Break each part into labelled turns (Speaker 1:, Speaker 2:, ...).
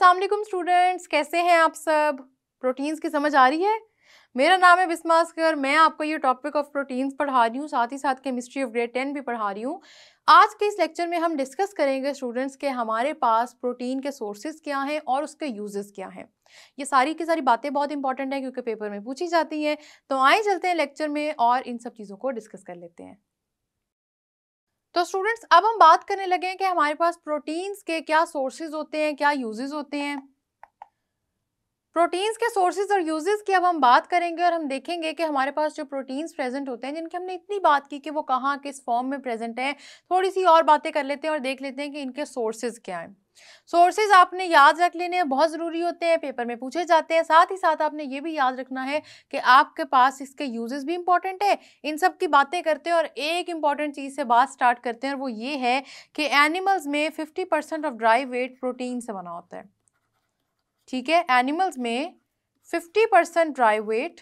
Speaker 1: अस्सलाम वालेकुम स्टूडेंट्स कैसे हैं आप सब प्रोटीन्स की समझ आ रही है मेरा नाम है बिस्मा अस्कर मैं आपको ये टॉपिक ऑफ प्रोटीन्स पढ़ा रही हूँ साथ ही साथ केमिस्ट्री ऑफ ग्रेड टेन भी पढ़ा रही हूँ आज के इस लेक्चर में हम डिस्कस करेंगे स्टूडेंट्स के हमारे पास प्रोटीन के सोर्सेज क्या हैं और उसके यूजेस क्या हैं ये सारी की सारी बातें बहुत इंपॉर्टेंट हैं क्योंकि पेपर में पूछी जाती हैं तो आए चलते हैं लेक्चर में और इन सब चीज़ों को डिस्कस कर लेते हैं तो स्टूडेंट्स अब हम बात करने लगे हैं कि हमारे पास प्रोटीन्स के क्या सोर्सेज होते हैं क्या यूजेस होते हैं प्रोटीन्स के सोर्सेज और यूजेस की अब हम बात करेंगे और हम देखेंगे कि हमारे पास जो प्रोटीन्स प्रेजेंट होते हैं जिनकी हमने इतनी बात की कि वो कहाँ किस फॉर्म में प्रेजेंट हैं थोड़ी सी और बातें कर लेते हैं और देख लेते हैं कि इनके सोर्सेज क्या हैं सोर्सेज आपने याद रख लेने बहुत ज़रूरी होते हैं पेपर में पूछे जाते हैं साथ ही साथ आपने ये भी याद रखना है कि आपके पास इसके यूजेस भी इंपॉर्टेंट है इन सब की बातें करते हैं और एक इंपॉर्टेंट चीज़ से बात स्टार्ट करते हैं और वो ये है कि एनिमल्स में fifty percent of dry weight protein से बना होता है ठीक है एनिमल्स में fifty percent dry weight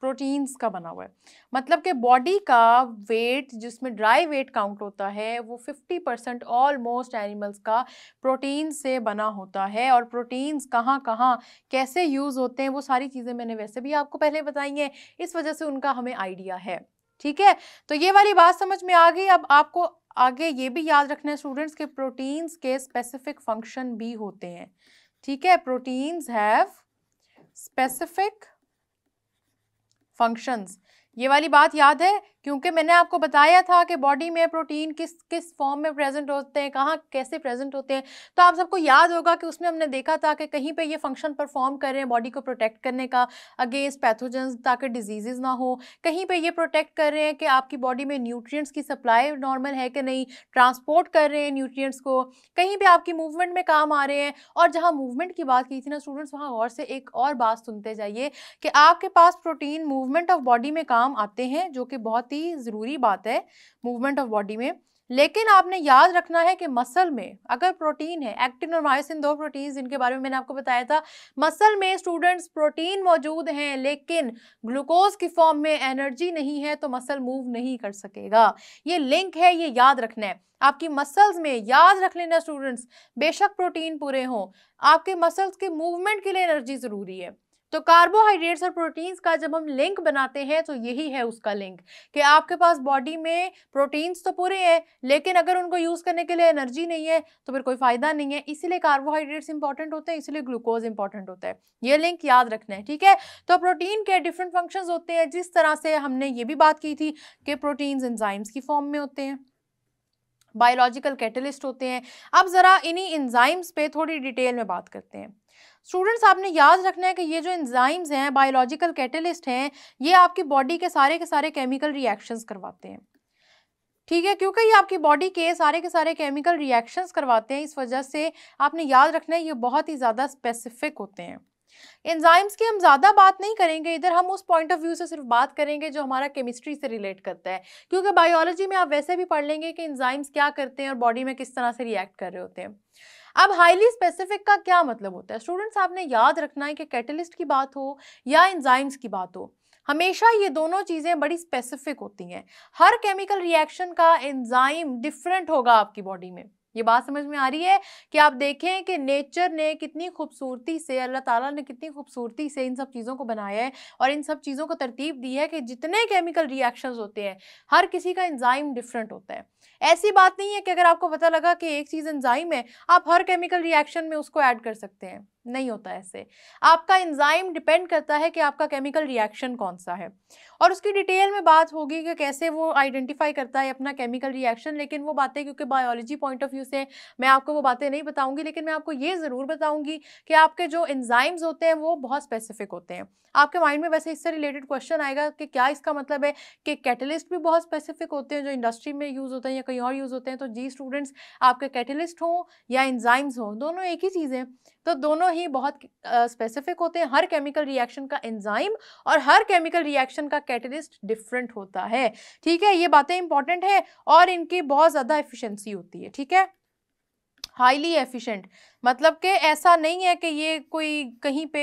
Speaker 1: proteins का बना हुआ है मतलब कि बॉडी का वेट जिसमें ड्राई वेट काउंट होता है वो 50 परसेंट ऑलमोस्ट एनिमल्स का प्रोटीन से बना होता है और प्रोटीन्स कहाँ कहाँ कैसे यूज़ होते हैं वो सारी चीज़ें मैंने वैसे भी आपको पहले बताई हैं इस वजह से उनका हमें आइडिया है ठीक है तो ये वाली बात समझ में आ गई अब आपको आगे ये भी याद रखना है स्टूडेंट्स के प्रोटीन्स के स्पेसिफिक फंक्शन भी होते हैं ठीक है प्रोटीन्स हैव स्पेसिफिक फंक्शंस ये वाली बात याद है क्योंकि मैंने आपको बताया था कि बॉडी में प्रोटीन किस किस फॉर्म में प्रेजेंट होते हैं कहाँ कैसे प्रेजेंट होते हैं तो आप सबको याद होगा कि उसमें हमने देखा था कि कहीं पे ये फंक्शन परफॉर्म कर रहे हैं बॉडी को प्रोटेक्ट करने का अगेंस्ट पैथोजेंस ताकि डिजीज़ ना हो कहीं पर ये प्रोटेक्ट कर रहे हैं कि आपकी बॉडी में न्यूट्रियट्स की सप्लाई नॉर्मल है कि नहीं ट्रांसपोर्ट कर रहे हैं न्यूट्रियट्स को कहीं पर आपकी मूवमेंट में काम आ रहे हैं और जहाँ मूवमेंट की बात की थी ना स्टूडेंट्स वहाँ गौर से एक और बात सुनते जाइए कि आपके पास प्रोटीन मूवमेंट ऑफ बॉडी में काम आते हैं जो कि बहुत ही ही ज़रूरी बात है मूवमेंट ऑफ बॉडी में लेकिन आपने याद रखना है कि मसल में अगर प्रोटीन है एक्टिन और मायोसिन दो प्रोटीन जिनके बारे में मैंने आपको बताया था मसल में स्टूडेंट्स प्रोटीन मौजूद हैं लेकिन ग्लूकोज की फॉर्म में एनर्जी नहीं है तो मसल मूव नहीं कर सकेगा ये लिंक है ये याद रखना है आपकी मसल्स में याद रख लेना स्टूडेंट्स बेशक प्रोटीन पूरे हों आपके मसल्स के मूवमेंट के लिए एनर्जी ज़रूरी है तो कार्बोहाइड्रेट्स और प्रोटीन्स का जब हम लिंक बनाते हैं तो यही है उसका लिंक कि आपके पास बॉडी में प्रोटीन्स तो पूरे हैं लेकिन अगर उनको यूज़ करने के लिए एनर्जी नहीं है तो फिर कोई फ़ायदा नहीं है इसीलिए कार्बोहाइड्रेट्स इंपॉर्टेंट होते हैं इसलिए ग्लूकोज इंपॉर्टेंट होता है ये लिंक याद रखना है ठीक है तो प्रोटीन के डिफरेंट फंक्शन होते हैं जिस तरह से हमने ये भी बात की थी कि प्रोटीन्स इंजाइम्स की फॉर्म में होते हैं बायोलॉजिकल कैटलिस्ट होते हैं अब ज़रा इन्हीं इंजाइम्स पे थोड़ी डिटेल में बात करते हैं स्टूडेंट्स आपने याद रखना है कि ये जो एंजाइम्स हैं बायोलॉजिकल कैटलिस्ट हैं ये आपकी बॉडी के सारे के सारे केमिकल रिएक्शंस करवाते हैं ठीक है क्योंकि ये आपकी बॉडी के सारे के सारे केमिकल रिएक्शंस करवाते हैं इस वजह से आपने याद रखना है ये बहुत ही ज़्यादा स्पेसिफिक होते हैं एंजाइम्स की हम ज़्यादा बात नहीं करेंगे इधर हम उस पॉइंट ऑफ व्यू से सिर्फ बात करेंगे जो हमारा केमिस्ट्री से रिलेट करता है क्योंकि बायोलॉजी में आप वैसे भी पढ़ लेंगे कि एंजाइम्स क्या करते हैं और बॉडी में किस तरह से रिएक्ट कर रहे होते हैं अब हाईली स्पेसिफिक का क्या मतलब होता है स्टूडेंट्स आपने याद रखना है कि कैटलिस्ट की बात हो या एंजाइम्स की बात हो हमेशा ये दोनों चीज़ें बड़ी स्पेसिफिक होती हैं हर केमिकल रिएक्शन का एंजाइम डिफरेंट होगा आपकी बॉडी में ये बात समझ में आ रही है कि आप देखें कि नेचर ने कितनी खूबसूरती से अल्लाह ताला ने कितनी खूबसूरती से इन सब चीज़ों को बनाया है और इन सब चीज़ों को तरतीब दी है कि जितने केमिकल रिएक्शंस होते हैं हर किसी का एंजाइम डिफरेंट होता है ऐसी बात नहीं है कि अगर आपको पता लगा कि एक चीज़ एंजाइम है आप हर केमिकल रिएक्शन में उसको ऐड कर सकते हैं नहीं होता ऐसे आपका एंजाइम डिपेंड करता है कि आपका केमिकल रिएक्शन कौन सा है और उसकी डिटेल में बात होगी कि कैसे वो आइडेंटिफाई करता है अपना केमिकल रिएक्शन लेकिन वो बातें क्योंकि बायोलॉजी पॉइंट ऑफ व्यू से मैं आपको वो बातें नहीं बताऊंगी लेकिन मैं आपको ये ज़रूर बताऊंगी कि आपके जो एंजाइम्स होते हैं वो बहुत स्पेसिफिक होते हैं आपके माइंड में वैसे इससे रिलेटेड क्वेश्चन आएगा कि क्या इसका मतलब है कि कैटलिस्ट भी बहुत स्पेसिफिक होते हैं जो इंडस्ट्री में यूज़ होते हैं या कहीं और यूज़ होते हैं तो जी स्टूडेंट्स आपके कैटलिस्ट हों या इन्जाइम्स हों दोनों एक ही चीज़ें तो दोनों ही बहुत स्पेसिफिक होते हैं हर केमिकल रिएक्शन का एंजाइम और हर केमिकल रिएक्शन का कैटलिस्ट डिफरेंट होता है ठीक है ये बातें इंपॉर्टेंट है और इनकी बहुत ज़्यादा एफिशिएंसी होती है ठीक है हाईली एफिशिएंट मतलब कि ऐसा नहीं है कि ये कोई कहीं पे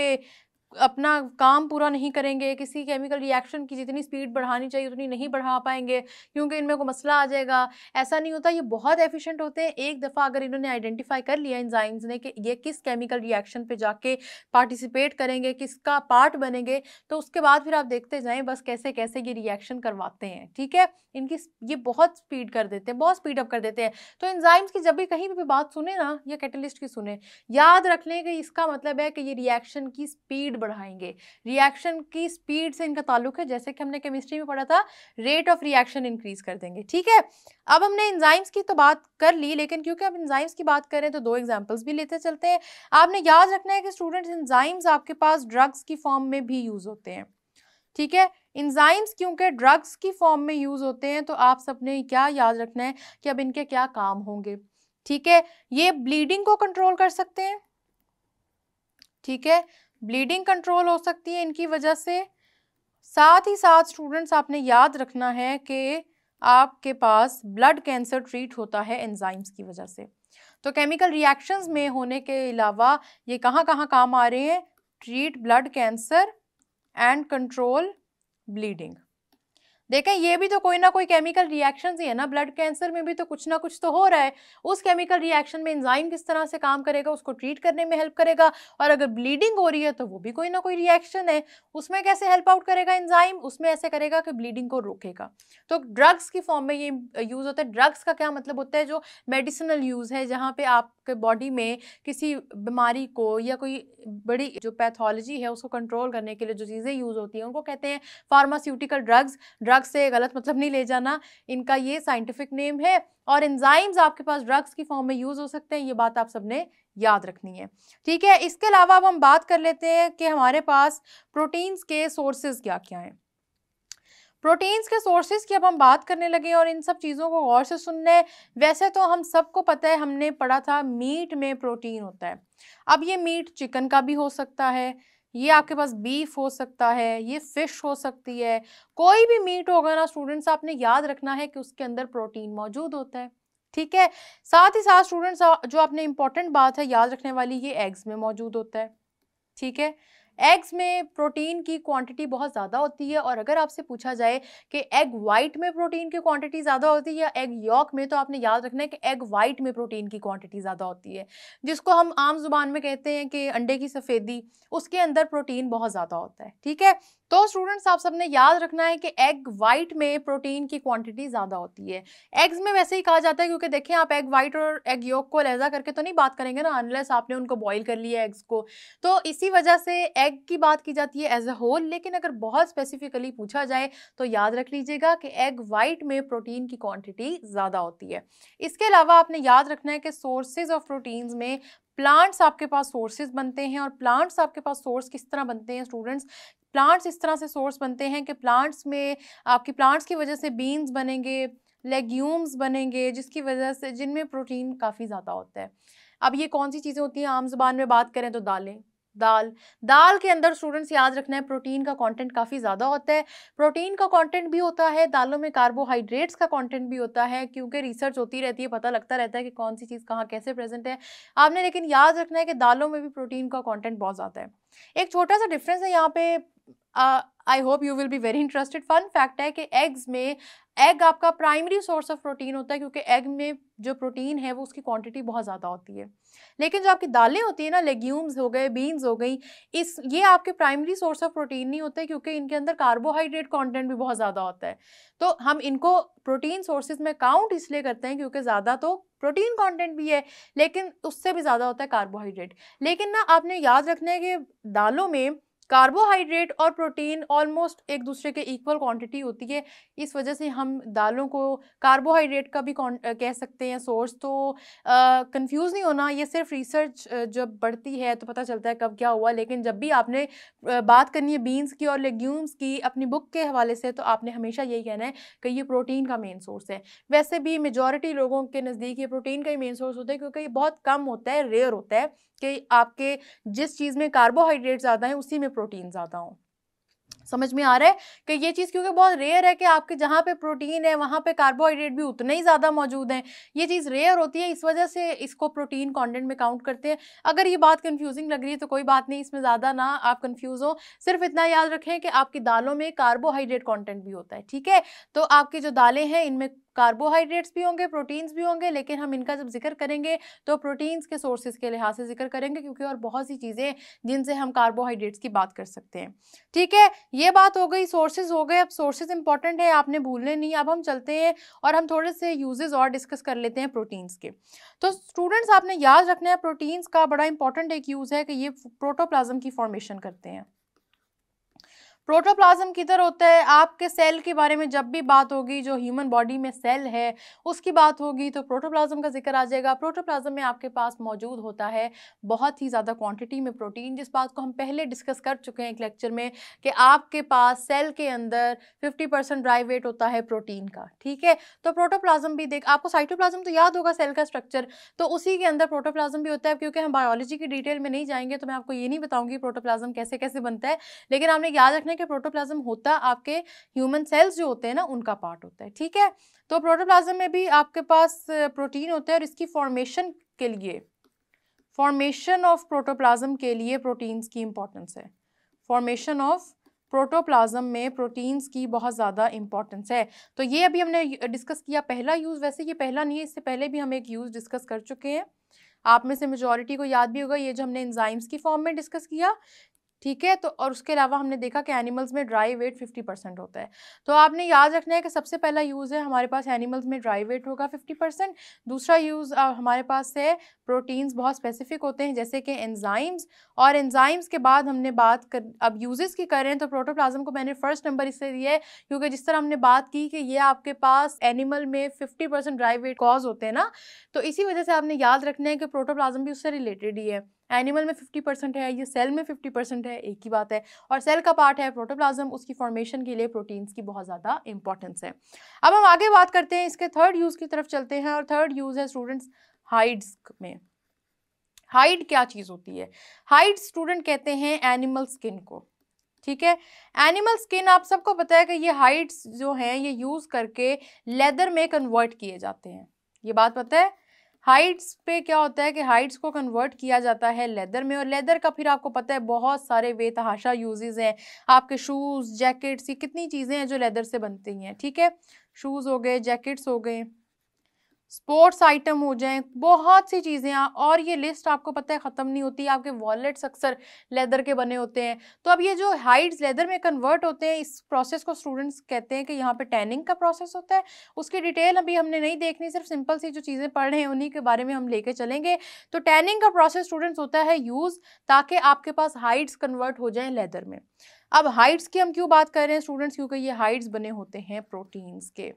Speaker 1: अपना काम पूरा नहीं करेंगे किसी केमिकल रिएक्शन की जितनी स्पीड बढ़ानी चाहिए उतनी नहीं बढ़ा पाएंगे क्योंकि इनमें को मसला आ जाएगा ऐसा नहीं होता ये बहुत एफिशिएंट होते हैं एक दफ़ा अगर इन्होंने आइडेंटिफाई कर लिया इंजाइम्स ने कि ये किस केमिकल रिएक्शन पे जाके पार्टिसिपेट करेंगे किसका पार्ट बनेंगे तो उसके बाद फिर आप देखते जाएँ बस कैसे कैसे ये रिएक्शन करवाते हैं ठीक है इनकी ये बहुत स्पीड कर देते हैं बहुत स्पीड अप कर देते हैं तो इन्ज़ाइम्स की जब भी कहीं भी बात सुने ना या कैटलिस्ट की सुने याद रख लें कि इसका मतलब है कि ये रिएक्शन की स्पीड स्पीड बढ़ाएंगे रिएक्शन की स्पीड से इनका ताल्लुक है जैसे कि हमने केमिस्ट्री में पढ़ा था रेट ऑफ रिएक्शन इंक्रीज कर देंगे ठीक है अब हमने इंजाइम्स की तो बात कर ली लेकिन क्योंकि अब इंजाइम्स की बात करें तो दो एग्जाम्पल्स भी लेते चलते हैं आपने याद रखना है कि स्टूडेंट्स इंजाइम्स आपके पास ड्रग्स की फॉर्म में भी यूज़ होते हैं ठीक है इंजाइम्स क्योंकि ड्रग्स की फॉर्म में यूज़ होते हैं तो आप सबने क्या याद रखना है कि अब इनके क्या काम होंगे ठीक है ये ब्लीडिंग को कंट्रोल कर सकते हैं ठीक है ब्लीडिंग कंट्रोल हो सकती है इनकी वजह से साथ ही साथ स्टूडेंट्स आपने याद रखना है कि आपके पास ब्लड कैंसर ट्रीट होता है एंजाइम्स की वजह से तो केमिकल रिएक्शंस में होने के अलावा ये कहाँ कहाँ काम आ रहे हैं treat blood cancer and control bleeding देखें ये भी तो कोई ना कोई केमिकल रिएक्शन ही है ना ब्लड कैंसर में भी तो कुछ ना कुछ तो हो रहा है उस केमिकल रिएक्शन में इंजाइम किस तरह से काम करेगा उसको ट्रीट करने में हेल्प करेगा और अगर ब्लीडिंग हो रही है तो वो भी कोई ना कोई रिएक्शन है उसमें कैसे हेल्प आउट करेगा इंजाइम उसमें ऐसे करेगा कि ब्लीडिंग को रोकेगा तो ड्रग्स की फॉर्म में ये यूज़ होता है ड्रग्स का क्या मतलब होता है जो मेडिसिनल यूज़ है जहाँ पे आपके बॉडी में किसी बीमारी को या कोई बड़ी जो पैथोलॉजी है उसको कंट्रोल करने के लिए जो चीज़ें यूज़ होती हैं उनको कहते हैं फार्मास्यूटिकल ड्रग्स ड्रग्स से गलत मतलब नहीं ले जाना इनका ये साइंटिफिक नेम है और एंजाइम्स आपके पास ड्रग्स की फॉर्म में यूज़ हो सकते हैं ये बात आप सबने याद रखनी है ठीक है इसके अलावा अब हम बात कर लेते हैं कि हमारे पास प्रोटीन्स के सोर्सेज क्या क्या हैं प्रोटीन्स के सोर्सेज की अब हम बात करने लगे और इन सब चीज़ों को गौर से सुनना है वैसे तो हम सबको पता है हमने पढ़ा था मीट में प्रोटीन होता है अब ये मीट चिकन का भी हो सकता है ये आपके पास बीफ हो सकता है ये फिश हो सकती है कोई भी मीट होगा ना स्टूडेंट्स आपने याद रखना है कि उसके अंदर प्रोटीन मौजूद होता है ठीक है साथ ही साथ स्टूडेंट्स जो आपने इंपॉर्टेंट बात है याद रखने वाली ये एग्स में मौजूद होता है ठीक है एग्स में प्रोटीन की क्वांटिटी बहुत ज़्यादा होती है और अगर आपसे पूछा जाए कि एग वाइट में प्रोटीन की क्वांटिटी ज़्यादा होती है या एग यॉक में तो आपने याद रखना है कि एग वाइट में प्रोटीन की क्वांटिटी ज़्यादा होती है जिसको हम आम जुबान में कहते हैं कि अंडे की सफ़ेदी उसके अंदर प्रोटीन बहुत ज़्यादा होता है ठीक है तो स्टूडेंट्स आप सबने याद रखना है कि एग वाइट में प्रोटीन की क्वांटिटी ज़्यादा होती है एग्स में वैसे ही कहा जाता है क्योंकि देखें आप एग वाइट और एग योग को लहजा करके तो नहीं बात करेंगे ना अनलेस आपने उनको बॉईल कर लिया एग्स को तो इसी वजह से एग की बात की जाती है एज ए होल लेकिन अगर बहुत स्पेसिफिकली पूछा जाए तो याद रख लीजिएगा कि एग वाइट में प्रोटीन की क्वान्टिटी ज़्यादा होती है इसके अलावा आपने याद रखना है कि सोर्सेज ऑफ प्रोटीन्स में प्लांट्स आपके पास सोर्सेज बनते हैं और प्लांट्स आपके पास सोर्स किस तरह बनते हैं स्टूडेंट्स प्लांट्स इस तरह से सोर्स बनते हैं कि प्लांट्स में आपकी प्लांट्स की वजह से बीन्स बनेंगे लेग्यूम्स बनेंगे जिसकी वजह से जिनमें प्रोटीन काफ़ी ज़्यादा होता है अब ये कौन सी चीज़ें होती हैं आम जबान में बात करें तो दालें दाल दाल के अंदर स्टूडेंट्स याद रखना है प्रोटीन का कंटेंट काफ़ी ज़्यादा होता है प्रोटीन का कंटेंट भी होता है दालों में कार्बोहाइड्रेट्स का कंटेंट भी होता है क्योंकि रिसर्च होती रहती है पता लगता रहता है कि कौन सी चीज़ कहाँ कैसे प्रेजेंट है आपने लेकिन याद रखना है कि दालों में भी प्रोटीन का कॉन्टेंट बहुत ज़्यादा है एक छोटा सा डिफरेंस है यहाँ पे I hope you will be very interested fun fact है कि एग्स में एग आपका प्राइमरी सोर्स ऑफ प्रोटीन होता है क्योंकि एग में जो प्रोटीन है वो उसकी क्वांटिटी बहुत ज़्यादा होती है लेकिन जो आपकी दालें होती हैं ना लेग्यूम्स हो गए बीन्स हो गई इस ये आपके प्राइमरी सोर्स ऑफ प्रोटीन नहीं होते क्योंकि इनके अंदर कार्बोहाइड्रेट कंटेंट भी बहुत ज़्यादा होता है तो हम इनको प्रोटीन सोर्सेज में काउंट इसलिए करते हैं क्योंकि ज़्यादा तो प्रोटीन कॉन्टेंट भी है लेकिन उससे भी ज़्यादा होता है कार्बोहाइड्रेट लेकिन ना आपने याद रखना है कि दालों में कार्बोहाइड्रेट और प्रोटीन ऑलमोस्ट एक दूसरे के इक्वल क्वांटिटी होती है इस वजह से हम दालों को कार्बोहाइड्रेट का भी कह सकते हैं सोर्स तो कंफ्यूज नहीं होना ये सिर्फ रिसर्च जब बढ़ती है तो पता चलता है कब क्या हुआ लेकिन जब भी आपने बात करनी है बीन्स की और लेग्यूम्स की अपनी बुक के हवाले से तो आपने हमेशा यही कहना है कि ये प्रोटीन का मेन सोर्स है वैसे भी मेजोरिटी लोगों के नज़दीक ये प्रोटीन का ही मेन सोर्स होता है क्योंकि ये बहुत कम होता है रेयर होता है कि आपके जिस चीज़ में कार्बोहाइड्रेट ज़्यादा है उसी में प्रोटीन ज़्यादा हो समझ में आ रहा है कि ये चीज़ क्योंकि बहुत रेयर है कि आपके जहाँ पे प्रोटीन है वहाँ पे कार्बोहाइड्रेट भी उतने ही ज़्यादा मौजूद हैं ये चीज़ रेयर होती है इस वजह से इसको प्रोटीन कंटेंट में काउंट करते हैं अगर ये बात कंफ्यूजिंग लग रही है तो कोई बात नहीं इसमें ज़्यादा ना आप कन्फ्यूज़ हो सिर्फ इतना याद रखें कि आपकी दालों में कार्बोहाइड्रेट कॉन्टेंट भी होता है ठीक है तो आपकी जो दालें हैं इनमें कार्बोहाइड्रेट्स भी होंगे प्रोटीन्स भी होंगे लेकिन हम इनका जब जिक्र करेंगे तो प्रोटीन्स के सोर्सेज के लिहाज से जिक्र करेंगे क्योंकि और बहुत सी चीज़ें जिनसे हम कार्बोहाइड्रेट्स की बात कर सकते हैं ठीक है ये बात हो गई सोर्सेज हो गए अब सोर्सेज इंपॉर्टेंट है आपने भूलने नहीं अब हम चलते हैं और हम थोड़े से यूजेज और डिस्कस कर लेते हैं प्रोटीन्स के तो स्टूडेंट्स आपने याद रखना है प्रोटीन्स का बड़ा इंपॉर्टेंट एक यूज़ है कि ये प्रोटोप्लाज्म की फॉर्मेशन करते हैं प्रोटोप्लाज्म किधर होता है आपके सेल के बारे में जब भी बात होगी जो ह्यूमन बॉडी में सेल है उसकी बात होगी तो प्रोटोप्लाज्म का जिक्र आ जाएगा प्रोटोप्लाज्म में आपके पास मौजूद होता है बहुत ही ज़्यादा क्वांटिटी में प्रोटीन जिस बात को हम पहले डिस्कस कर चुके हैं एक लेक्चर में कि आपके पास सेल के अंदर फिफ्टी परसेंट ड्राई वेट होता है प्रोटीन का ठीक है तो प्रोटोप्लाज्म भी देख आपको साइटोप्लाज्म तो याद होगा सेल का स्ट्रक्चर तो उसी के अंदर प्रोटोप्लाज्म भी होता है क्योंकि हम बायोलॉजी की डिटेल में नहीं जाएंगे तो मैं आपको ये नहीं बताऊँगी प्रोटोप्लाज्म कैसे कैसे बनता है लेकिन आपने याद रखना में कि प्रोटोप्लाज्म होता आपके ह्यूमन सेल्स जो होते हैं ना उनका पार्ट होता है ठीक है तो प्रोटोप्लाज्म में भी आपके पास प्रोटीन होता है और इसकी फॉर्मेशन के लिए फॉर्मेशन ऑफ प्रोटोप्लाज्म के लिए प्रोटीन्स की इंपॉर्टेंस है फॉर्मेशन ऑफ प्रोटोप्लाज्म में प्रोटीन्स की बहुत ज़्यादा इंपॉर्टेंस है तो ये अभी हमने डिस्कस किया पहला यूज़ वैसे ये पहला नहीं है इससे पहले भी हम एक यूज़ डिस्कस कर चुके हैं आप में से मेजॉरिटी को याद भी होगा ये जो हमने इंजाइम्स की फॉर्म में डिस्कस किया ठीक है तो और उसके अलावा हमने देखा कि एनिमल्स में ड्राई वेट 50 परसेंट होता है तो आपने याद रखना है कि सबसे पहला यूज़ है हमारे पास एनिमल्स में ड्राई वेट होगा 50 परसेंट दूसरा यूज़ हमारे पास है प्रोटीन्स बहुत स्पेसिफिक होते हैं जैसे कि एंजाइम्स और एनजाइम्स के बाद हमने बात कर अब यूजेस की कर रहे हैं तो प्रोटोप्लाज्म को मैंने फर्स्ट नंबर इसलिए दिया है क्योंकि जिस तरह हमने बात की कि ये आपके पास एनिमल में fifty percent dry weight cause होते हैं ना तो इसी वजह से आपने याद रखना है कि प्रोटोप्लाज्म भी उससे रिलेटेड ही है एनिमल में 50 परसेंट है ये सेल में 50 परसेंट है एक ही बात है और सेल का पार्ट है प्रोटोप्लाज्म उसकी फॉर्मेशन के लिए प्रोटीन्स की बहुत ज़्यादा इंपॉर्टेंस है अब हम आगे बात करते हैं इसके थर्ड यूज़ की तरफ चलते हैं और थर्ड यूज़ है स्टूडेंट्स हाइड्स में हाइड क्या चीज़ होती है हाइड स्टूडेंट कहते हैं एनिमल स्किन को ठीक है एनिमल स्किन आप सबको पता है कि ये हाइड्स जो हैं ये यूज़ करके लेदर में कन्वर्ट किए जाते हैं ये बात पता है हाइट्स पे क्या होता है कि हाइट्स को कन्वर्ट किया जाता है लेदर में और लेदर का फिर आपको पता है बहुत सारे बेतहाशा यूजेज़ हैं आपके शूज़ जैकेट्स ये कितनी चीज़ें हैं जो लेदर से बनती हैं ठीक है शूज़ हो गए जैकेट्स हो गए स्पोर्ट्स आइटम हो जाएं बहुत सी चीज़ें और ये लिस्ट आपको पता है ख़त्म नहीं होती आपके वॉलेट्स अक्सर लेदर के बने होते हैं तो अब ये जो हाइड्स लेदर में कन्वर्ट होते हैं इस प्रोसेस को स्टूडेंट्स कहते हैं कि यहाँ पे टैनिंग का प्रोसेस होता है उसकी डिटेल अभी हमने नहीं देखनी सिर्फ सिंपल सी जो चीज़ें पढ़ रहे हैं उन्हीं के बारे में हम ले चलेंगे तो टैनिंग का प्रोसेस स्टूडेंट्स होता है यूज़ ताकि आपके पास हाइट्स कन्वर्ट हो जाएँ लेदर में अब हाइट्स की हम क्यों बात कर रहे हैं स्टूडेंट्स क्योंकि ये हाइट्स बने होते हैं प्रोटीन्स के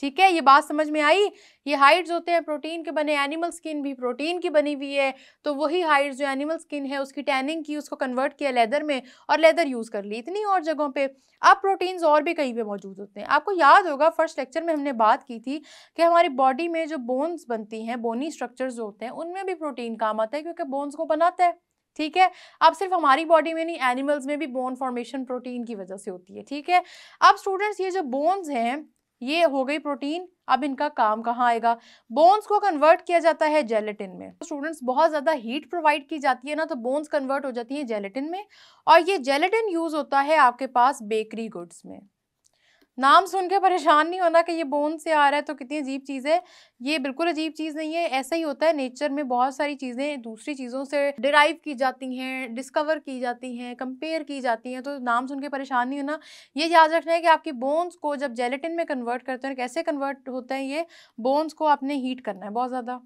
Speaker 1: ठीक है ये बात समझ में आई ये हाइड्स होते हैं प्रोटीन के बने एनिमल स्किन भी प्रोटीन की बनी हुई है तो वही हाइड्स जो एनिमल स्किन है उसकी टैनिंग की उसको कन्वर्ट किया लेदर में और लेदर यूज़ कर ली इतनी और जगहों पे अब प्रोटीन्स और भी कहीं पे मौजूद होते हैं आपको याद होगा फर्स्ट लेक्चर में हमने बात की थी कि हमारी बॉडी में जो बोन्स बनती हैं बोनी जो होते हैं उनमें भी प्रोटीन काम आता है क्योंकि बोन्स को बनाता है ठीक है अब सिर्फ हमारी बॉडी में नहीं एनिमल्स में भी बोन फॉर्मेशन प्रोटीन की वजह से होती है ठीक है अब स्टूडेंट्स ये जो बोन्स हैं ये हो गई प्रोटीन अब इनका काम कहाँ आएगा बोन्स को कन्वर्ट किया जाता है जेलेटिन में स्टूडेंट्स बहुत ज़्यादा हीट प्रोवाइड की जाती है ना तो बोन्स कन्वर्ट हो जाती हैं जेलेटिन में और ये जेलेटिन यूज़ होता है आपके पास बेकरी गुड्स में नाम सुन के परेशान नहीं होना कि ये बोन से आ रहा है तो कितनी अजीब चीज़ है ये बिल्कुल अजीब चीज़ नहीं है ऐसा ही होता है नेचर में बहुत सारी चीज़ें दूसरी चीज़ों से डिराइव की जाती हैं डिस्कवर की जाती हैं कंपेयर की जाती हैं तो नाम सुन के परेशान नहीं होना ये याद रखना है कि आपकी बोन्स को जब जेलेटिन में कन्वर्ट करते हैं कैसे कन्वर्ट होते हैं ये बोन्स को आपने हीट करना है बहुत ज़्यादा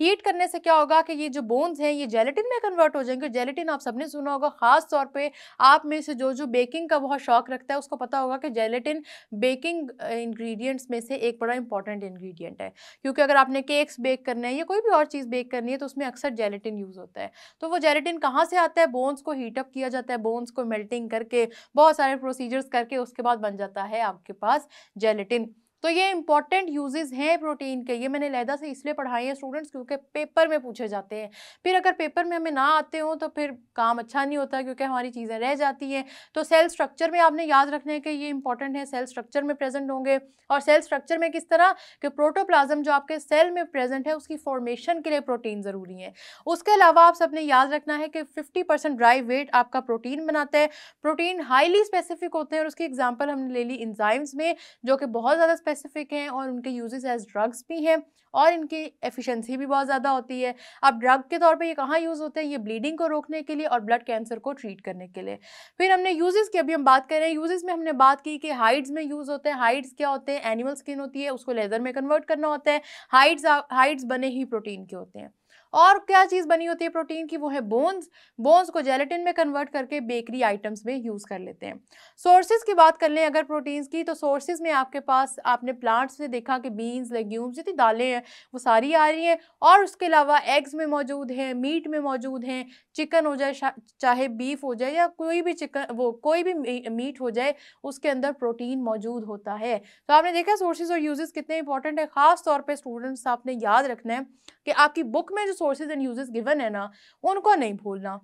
Speaker 1: हीट करने से क्या होगा कि ये जो बोन्स हैं ये जेलेटिन में कन्वर्ट हो जाएंगे जेलेटिन आप सबने सुना होगा ख़ास तौर पे आप में से जो जो बेकिंग का बहुत शौक रखता है उसको पता होगा कि जेलेटिन बेकिंग इंग्रेडिएंट्स में से एक बड़ा इंपॉर्टेंट इंग्रेडिएंट है क्योंकि अगर आपने केक्स बेक करने हैं या कोई भी और चीज़ बेक करनी है तो उसमें अक्सर जेलेटिन यूज़ होता है तो वो जेलेटिन कहाँ से आता है बोन्स को हीटअप किया जाता है बोन्स को मेल्टिंग करके बहुत सारे प्रोसीजर्स करके उसके बाद बन जाता है आपके पास जेलेटिन तो ये इंपॉर्टेंट यूजेस हैं प्रोटीन के ये मैंने लहदा से इसलिए पढ़ाए हैं स्टूडेंट्स क्योंकि पेपर में पूछे जाते हैं फिर अगर पेपर में हमें ना आते हों तो फिर काम अच्छा नहीं होता क्योंकि हमारी चीज़ें रह जाती हैं तो सेल स्ट्रक्चर में आपने याद रखना है कि ये इंपॉर्टेंट है सेल स्ट्रक्चर में प्रेजेंट होंगे और सेल स्ट्रक्चर में किस तरह कि प्रोटोप्लाजम जो आपके सेल में प्रेजेंट है उसकी फॉर्मेशन के लिए प्रोटीन ज़रूरी है उसके अलावा आप सबने याद रखना है कि फिफ्टी परसेंट ड्राई वेट आपका प्रोटीन बनाता है प्रोटीन हाईली स्पेसिफिक होते हैं और उसकी एग्जाम्पल हमने ले ली इंजाइम्स में जो कि बहुत ज़्यादा स्पेसिफिक हैं और उनके यूजेस एज ड्रग्स भी हैं और इनकी एफिशिएंसी भी बहुत ज़्यादा होती है अब ड्रग के तौर पे ये कहाँ यूज़ होते हैं ये ब्लीडिंग को रोकने के लिए और ब्लड कैंसर को ट्रीट करने के लिए फिर हमने यूजेस की अभी हम बात कर रहे हैं यूजेस में हमने बात की कि हाइड्स में यूज़ होते हैं हाइड्स क्या होते हैं एनिमल स्किन होती है उसको लेदर में कन्वर्ट करना होता है हाइड्स हाइड्स बने ही प्रोटीन के होते हैं और क्या चीज़ बनी होती है प्रोटीन की वो है बोन्स बोन्स को जेलेटिन में कन्वर्ट करके बेकरी आइटम्स में यूज़ कर लेते हैं सोर्सेज की बात कर लें अगर प्रोटीन्स की तो सोर्सेज में आपके पास आपने प्लांट्स से देखा कि बीन्स लेग्यूम्स जितनी दालें हैं वो सारी आ रही हैं और उसके अलावा एग्स में मौजूद हैं मीट में मौजूद हैं चिकन हो जाए चाहे बीफ हो जाए या कोई भी चिकन वो कोई भी मीट हो जाए उसके अंदर प्रोटीन मौजूद होता है तो आपने देखा सोर्सेज और यूजेस कितने इंपॉर्टेंट है ख़ास तौर पर स्टूडेंट्स आपने याद रखना है कि आपकी बुक में जो सोर्सेज एंड यूजेस गिवन है ना उनको नहीं भूलना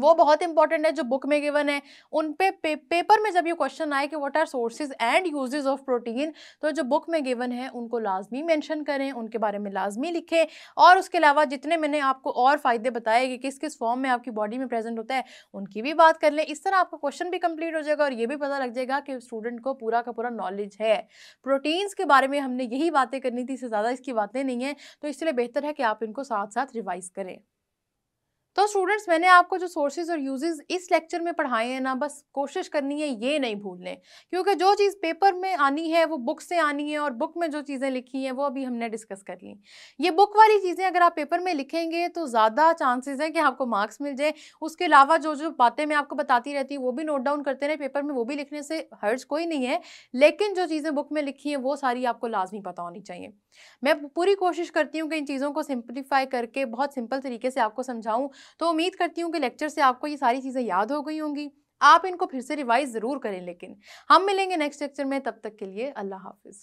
Speaker 1: वो बहुत इंपॉर्टेंट है जो बुक में गिवन है उन पे, पे पेपर में जब ये क्वेश्चन आए कि what are sources and uses of protein तो जो बुक में गिवन है उनको लाजमी मेंशन करें उनके बारे में लाजमी लिखें और उसके अलावा जितने मैंने आपको और फ़ायदे बताए कि किस किस फॉर्म में आपकी बॉडी में प्रेजेंट होता है उनकी भी बात कर लें इस तरह आपका क्वेश्चन भी कम्प्लीट हो जाएगा और ये भी पता लग जाएगा कि स्टूडेंट को पूरा का पूरा नॉलेज है प्रोटीन्स के बारे में हमने यही बातें करनी थी इससे ज़्यादा इसकी बातें नहीं हैं तो इसलिए बेहतर है कि आप इनको साथ साथ रिवाइज़ करें तो स्टूडेंट्स मैंने आपको जो सोर्सेज और यूजेस इस लेक्चर में पढ़ाए हैं ना बस कोशिश करनी है ये नहीं भूलने क्योंकि जो चीज़ पेपर में आनी है वो बुक से आनी है और बुक में जो चीज़ें लिखी हैं वो अभी हमने डिस्कस कर ली ये बुक वाली चीज़ें अगर आप पेपर में लिखेंगे तो ज़्यादा चांसेज़ हैं कि आपको मार्क्स मिल जाए उसके अलावा जो जो बातें मैं आपको बताती रहती हूँ वो भी नोट डाउन करते रहे पेपर में वो भी लिखने से हर्ज कोई नहीं है लेकिन जो चीज़ें बुक में लिखी हैं वो सारी आपको लाजमी पता होनी चाहिए मैं पूरी कोशिश करती हूँ कि इन चीज़ों को सिंप्लीफाई करके बहुत सिंपल तरीके से आपको समझाऊँ तो उम्मीद करती हूँ कि लेक्चर से आपको ये सारी चीज़ें याद हो गई होंगी आप इनको फिर से रिवाइज ज़रूर करें लेकिन हम मिलेंगे नेक्स्ट लेक्चर में तब तक के लिए अल्लाह हाफिज़